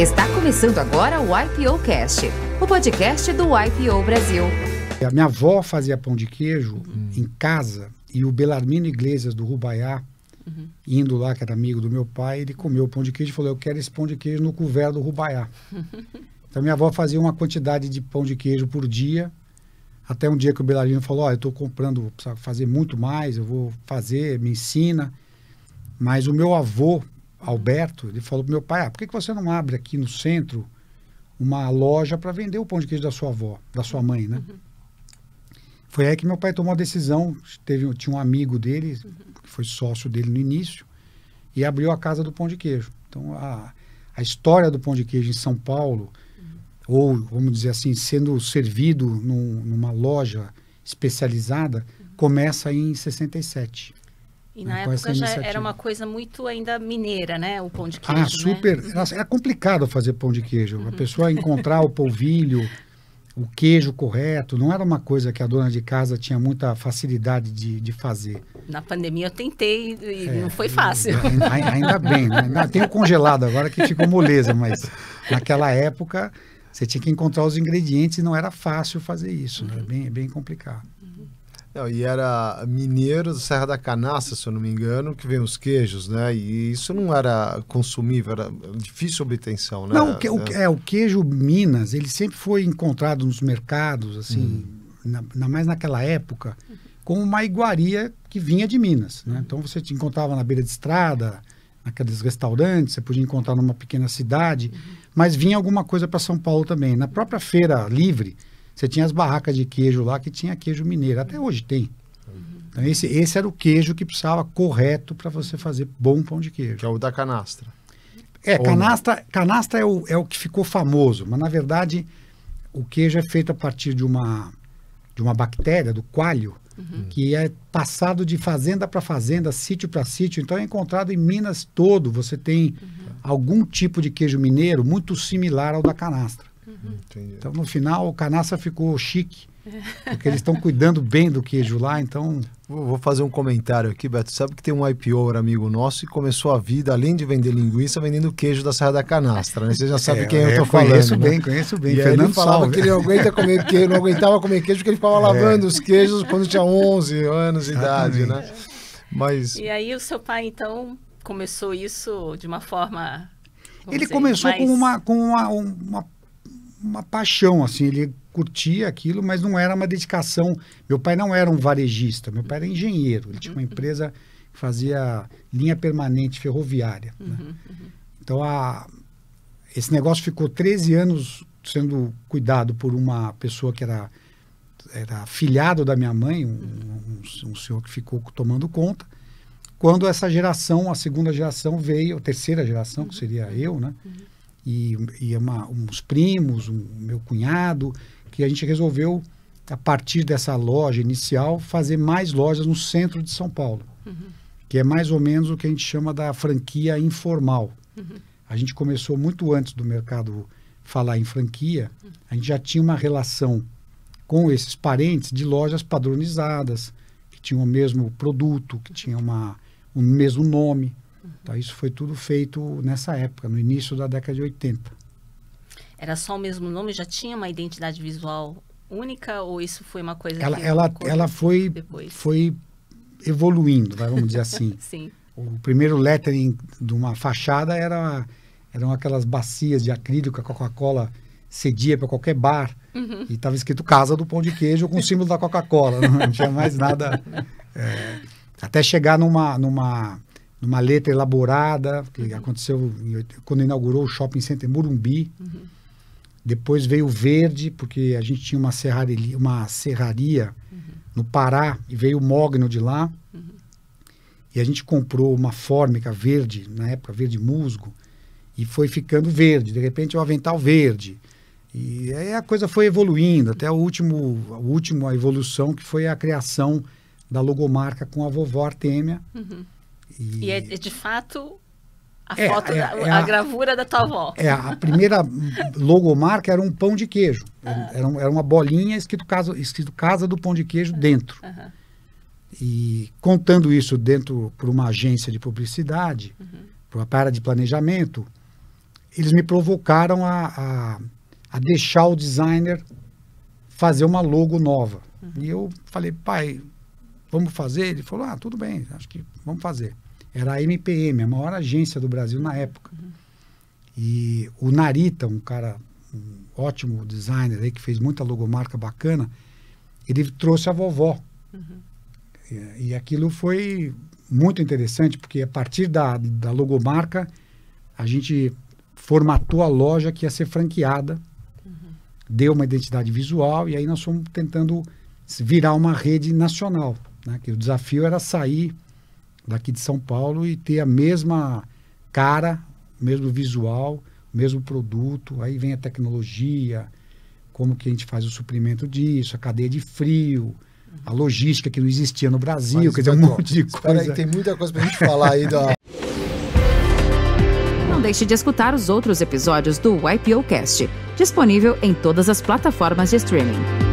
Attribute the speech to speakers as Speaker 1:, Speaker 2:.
Speaker 1: Está começando agora o IPO Cast, o podcast do IPO Brasil. A minha avó fazia pão de queijo uhum. em casa e o Belarmino Iglesias do Rubaiá, uhum. indo lá, que era amigo do meu pai, ele comeu o pão de queijo e falou: Eu quero esse pão de queijo no couvert do Rubaiá. então minha avó fazia uma quantidade de pão de queijo por dia. Até um dia que o Belarmino falou: Ó, eu estou comprando, precisa fazer muito mais, eu vou fazer, me ensina. Mas o meu avô, Alberto, ele falou pro meu pai, ah, por que, que você não abre aqui no centro uma loja para vender o pão de queijo da sua avó, da sua mãe, né? Uhum. Foi aí que meu pai tomou a decisão, teve, tinha um amigo dele, uhum. que foi sócio dele no início, e abriu a casa do pão de queijo. Então, a, a história do pão de queijo em São Paulo, uhum. ou vamos dizer assim, sendo servido num, numa loja especializada, uhum. começa em 67. E né? na época já era uma coisa muito ainda mineira, né? O pão de ah, queijo. Ah, super. Né? era complicado fazer pão de queijo. Uhum. A pessoa encontrar o polvilho, o queijo correto, não era uma coisa que a dona de casa tinha muita facilidade de, de fazer. Na pandemia eu tentei e é, não foi fácil. Ainda, ainda bem, né? Tenho congelado agora que ficou moleza, mas naquela época você tinha que encontrar os ingredientes e não era fácil fazer isso. Né? Uhum. Era bem, bem complicado. Não, e era mineiro da Serra da Canastra, se eu não me engano, que vem os queijos, né? E isso não era consumível, era difícil obtenção, né? Não, o, que, o é. é, o queijo Minas, ele sempre foi encontrado nos mercados, assim, hum. na, na, mais naquela época, como uma iguaria que vinha de Minas, né? Hum. Então você te encontrava na beira de estrada, naqueles restaurantes, você podia encontrar numa pequena cidade, uhum. mas vinha alguma coisa para São Paulo também. Na própria feira livre você tinha as barracas de queijo lá que tinha queijo mineiro, até hoje tem. Uhum. Então esse, esse era o queijo que precisava correto para você fazer bom pão de queijo. Que é o da canastra. É, canastra, canastra é, o, é o que ficou famoso, mas na verdade o queijo é feito a partir de uma, de uma bactéria, do coalho, uhum. que é passado de fazenda para fazenda, sítio para sítio. Então é encontrado em Minas todo. Você tem uhum. algum tipo de queijo mineiro muito similar ao da canastra. Uhum. Entendi. Então, no final, o canaça ficou chique, porque eles estão cuidando bem do queijo lá, então... Vou fazer um comentário aqui, Beto. Sabe que tem um IPO amigo nosso e começou a vida, além de vender linguiça, vendendo queijo da Serra da Canastra, né? Você já sabe é, quem eu, eu tô falando. Conheço né? bem, conheço bem. E Fernando ele falava Salve. que ele aguenta comer queijo, não aguentava comer queijo porque ele ficava é. lavando os queijos quando tinha 11 anos de idade, né? Mas... E aí o seu pai, então, começou isso de uma forma...
Speaker 2: Ele dizer, começou mais... com uma, com
Speaker 1: uma, uma uma paixão, assim, ele curtia aquilo, mas não era uma dedicação. Meu pai não era um varejista, meu pai era engenheiro, ele tinha uma uhum. empresa que fazia linha permanente ferroviária. Né? Uhum, uhum. Então, a, esse negócio ficou 13 anos sendo cuidado por uma pessoa que era, era filhado da minha mãe, um, um, um senhor que ficou tomando conta. Quando essa geração, a segunda geração veio, a terceira geração, que seria eu, né? Uhum e, e uma, uns primos, um, meu cunhado, que a gente resolveu, a partir dessa loja inicial, fazer mais lojas no centro de São Paulo, uhum. que é mais ou menos o que a gente chama da franquia informal. Uhum. A gente começou muito antes do mercado falar em franquia, uhum. a gente já tinha uma relação com esses parentes de lojas padronizadas, que tinham o mesmo produto, que tinham uma, o mesmo nome. Então, isso foi tudo feito nessa época, no início da década de 80. Era só o mesmo nome? Já tinha uma identidade visual única ou isso foi uma coisa ela, que ela, ela foi, foi evoluindo, vamos dizer assim. Sim. O primeiro lettering de uma fachada era, eram aquelas bacias de acrílico que a Coca-Cola cedia para qualquer bar. Uhum. E estava escrito Casa do Pão de Queijo com o símbolo da Coca-Cola. Não, né? não tinha mais nada. É, até chegar numa, numa numa letra elaborada, que uhum. aconteceu em, quando inaugurou o Shopping Center Murumbi. Uhum. Depois veio o verde, porque a gente tinha uma serraria, uma serraria uhum. no Pará, e veio o Mogno de lá. Uhum. E a gente comprou uma fórmica verde, na época verde musgo, e foi ficando verde. De repente, o é avental verde. E aí a coisa foi evoluindo, até o último, a última evolução, que foi a criação da logomarca com a vovó Artêmia. Uhum. E, é, e é, de fato a é, foto, é, da, é a, a, gravura da tua avó. É, a primeira logomarca era um pão de queijo. Ah. Era, era, uma bolinha escrito casa, escrito casa do pão de queijo ah. dentro. Ah. E contando isso dentro por uma agência de publicidade, uhum. uma para de planejamento, eles me provocaram a, a, a, deixar o designer fazer uma logo nova. Uhum. E eu falei, pai, vamos fazer? Ele falou, ah, tudo bem, acho que vamos fazer era a MPM, a maior agência do Brasil na época. E o Narita, um cara, um ótimo designer aí, que fez muita logomarca bacana, ele trouxe a vovó. Uhum. E, e, aquilo foi muito interessante, porque a partir da, da logomarca, a gente formatou a loja que ia ser franqueada, uhum. deu uma identidade visual, e aí nós fomos tentando virar uma rede nacional. Né? Que o desafio era sair daqui de São Paulo e ter a mesma cara, mesmo visual, mesmo produto. Aí vem a tecnologia, como que a gente faz o suprimento disso, a cadeia de frio, a logística que não existia no Brasil, Mas, quer dizer, um monte de coisa. Aí, tem muita coisa pra gente falar aí da. Não deixe de escutar os outros episódios do YPOcast, disponível em todas as plataformas de streaming.